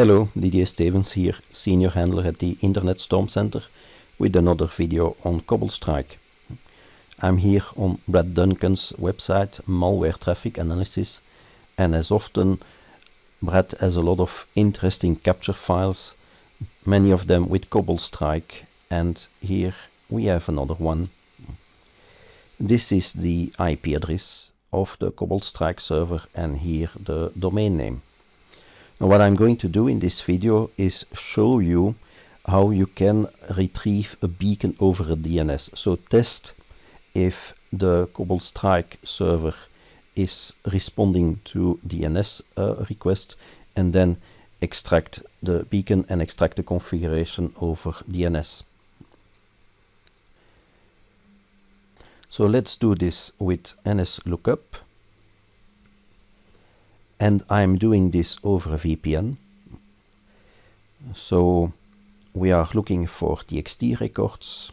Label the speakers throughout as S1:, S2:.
S1: Hello, Didier Stevens here, senior handler at the Internet Storm Center with another video on CobbleStrike. I'm here on Brad Duncan's website, Malware Traffic Analysis, and as often, Brad has a lot of interesting capture files, many of them with CobbleStrike, and here we have another one. This is the IP address of the CobbleStrike server and here the domain name. Now what I'm going to do in this video is show you how you can retrieve a beacon over a DNS. So test if the Cobble Strike server is responding to DNS uh, request and then extract the beacon and extract the configuration over DNS. So let's do this with NSLookup and I'm doing this over VPN. So we are looking for TXT records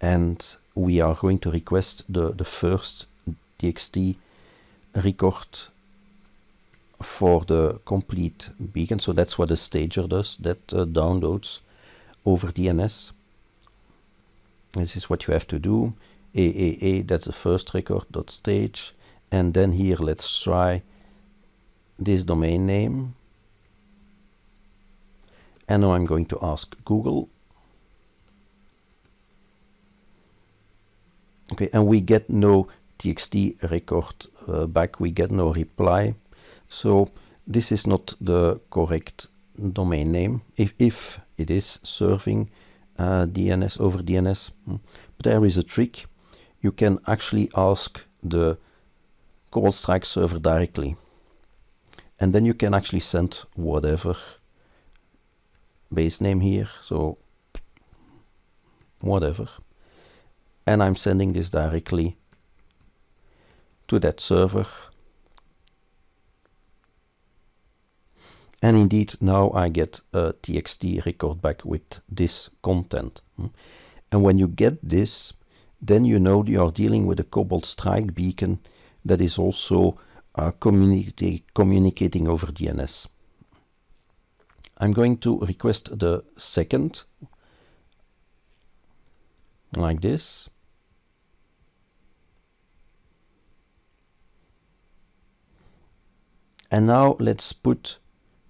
S1: and we are going to request the, the first TXT record for the complete beacon. So that's what the stager does, that uh, downloads over DNS. This is what you have to do. AAA, that's the first record, dot stage and then here let's try this domain name and now I'm going to ask Google okay and we get no txt record uh, back we get no reply so this is not the correct domain name if, if it is serving uh, DNS over DNS hmm, but there is a trick you can actually ask the call strike server directly. And then you can actually send whatever base name here, so whatever. And I'm sending this directly to that server. And indeed, now I get a TXT record back with this content. And when you get this, then you know you are dealing with a cobalt strike beacon that is also uh, communi communicating over DNS. I'm going to request the second like this. And now let's put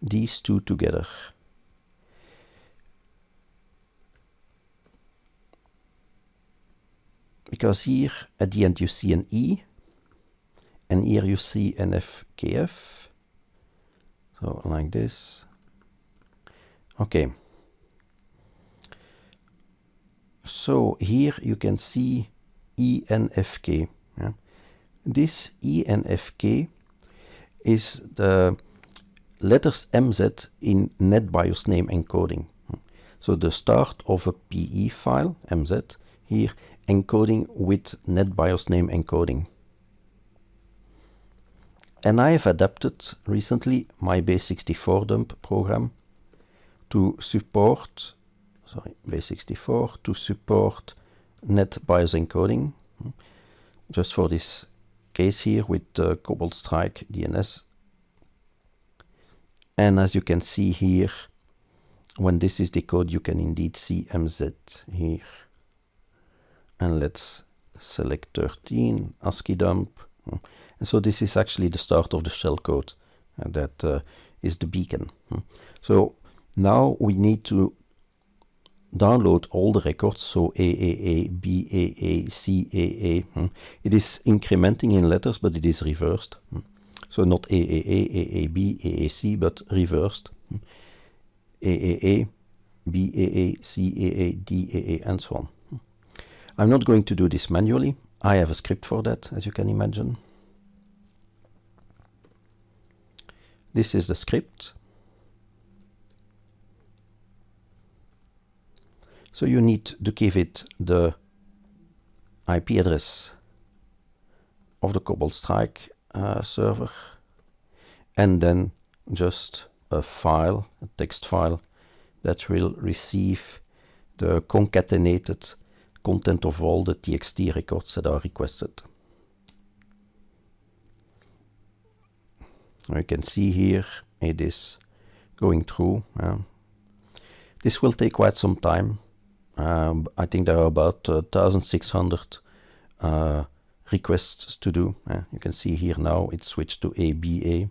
S1: these two together. Because here at the end you see an E and here you see NFKF so like this okay so here you can see ENFK yeah? this ENFK is the letters MZ in NetBIOS name encoding so the start of a PE file MZ here encoding with NetBIOS name encoding and I have adapted recently my base64 dump program to support, sorry, base64 to support net BIOS encoding. Hmm, just for this case here with uh, Cobalt Strike DNS. And as you can see here, when this is decoded, you can indeed see MZ here. And let's select 13, ASCII dump. Hmm. And so this is actually the start of the shellcode uh, that uh, is the beacon. So now we need to download all the records, so AAA, BAA, CAA. It is incrementing in letters, but it is reversed. So not AAA, AAB, AAC, but reversed. AAA, BAA, CAA, DAA, and so on. I'm not going to do this manually. I have a script for that, as you can imagine. This is the script. So you need to give it the IP address of the Cobalt Strike uh, server and then just a file, a text file that will receive the concatenated content of all the TXT records that are requested. You can see here it is going through. this will take quite some time. Um, I think there are about uh, 1600 uh, requests to do. Uh, you can see here now it switched to ABA.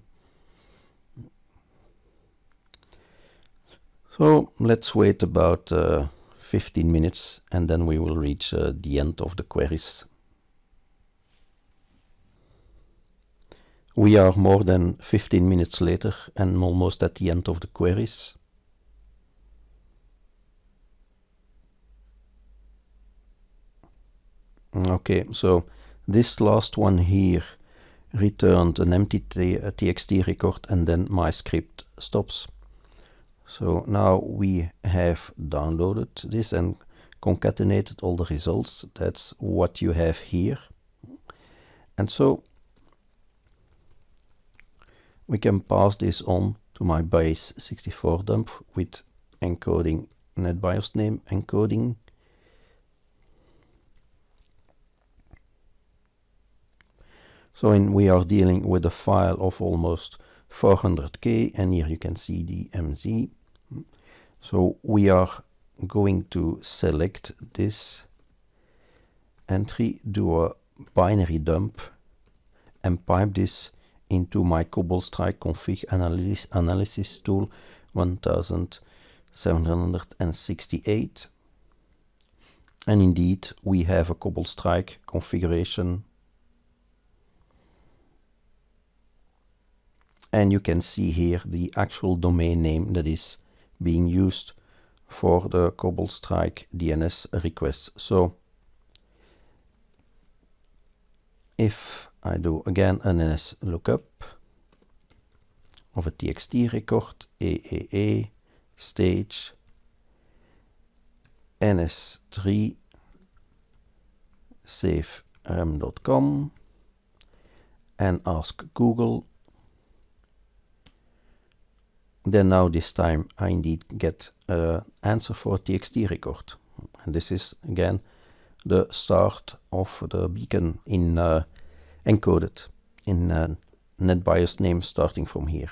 S1: So let's wait about uh, 15 minutes and then we will reach uh, the end of the queries We are more than 15 minutes later and almost at the end of the queries. Okay, so this last one here returned an empty txt record and then my script stops. So now we have downloaded this and concatenated all the results. That's what you have here. And so we can pass this on to my base64 dump with encoding netbios name encoding So in, we are dealing with a file of almost 400k and here you can see the MZ. So we are going to select this entry, do a binary dump and pipe this into my COBOL strike config analysis, analysis tool 1768. And indeed, we have a COBOL strike configuration. And you can see here the actual domain name that is being used for the COBOL strike DNS request. So if I do again an NS lookup of a TXT record, AAA, stage, NS3, dot com and ask Google. Then now this time I indeed get uh, answer for TXT record. And this is again the start of the beacon in uh, Encoded in uh, NetBIOS name starting from here.